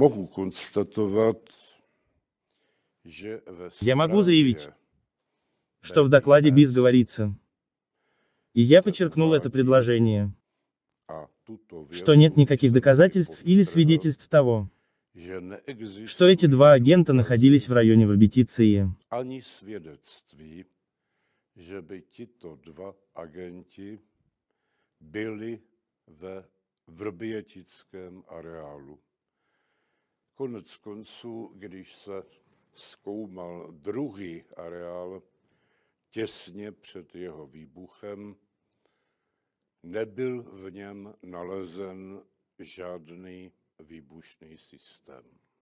Могу констатовать, я могу заявить, что в докладе БИС говорится, и я подчеркнул это предложение, а что нет никаких доказательств или свидетельств того, что эти два агента находились в районе Варбетиции. Byli ve vrbětickém areálu. Konec konců, když se zkoumal druhý areál těsně před jeho výbuchem, nebyl v něm nalezen žádný výbušný systém.